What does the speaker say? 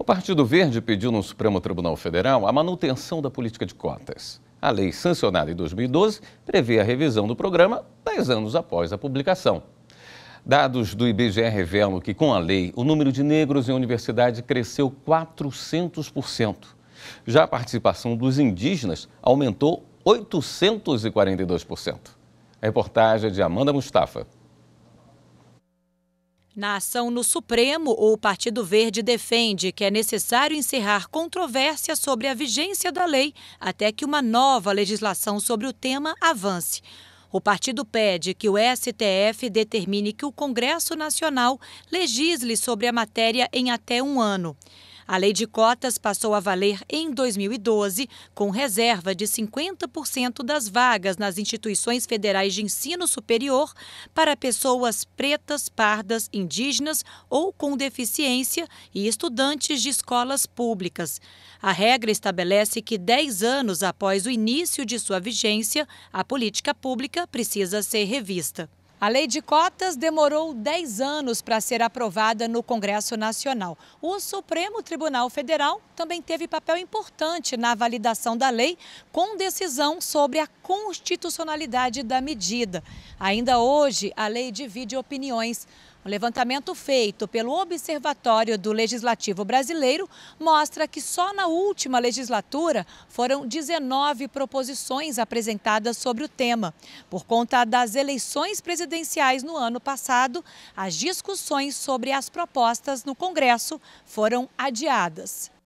O Partido Verde pediu no Supremo Tribunal Federal a manutenção da política de cotas. A lei sancionada em 2012 prevê a revisão do programa 10 anos após a publicação. Dados do IBGE revelam que, com a lei, o número de negros em universidade cresceu 400%. Já a participação dos indígenas aumentou 842%. A reportagem é de Amanda Mustafa. Na ação no Supremo, o Partido Verde defende que é necessário encerrar controvérsia sobre a vigência da lei até que uma nova legislação sobre o tema avance. O partido pede que o STF determine que o Congresso Nacional legisle sobre a matéria em até um ano. A lei de cotas passou a valer em 2012, com reserva de 50% das vagas nas instituições federais de ensino superior para pessoas pretas, pardas, indígenas ou com deficiência e estudantes de escolas públicas. A regra estabelece que 10 anos após o início de sua vigência, a política pública precisa ser revista. A lei de cotas demorou 10 anos para ser aprovada no Congresso Nacional. O Supremo Tribunal Federal também teve papel importante na validação da lei, com decisão sobre a constitucionalidade da medida. Ainda hoje, a lei divide opiniões. Um levantamento feito pelo Observatório do Legislativo Brasileiro mostra que só na última legislatura foram 19 proposições apresentadas sobre o tema. Por conta das eleições presidenciais, presidenciais no ano passado, as discussões sobre as propostas no Congresso foram adiadas.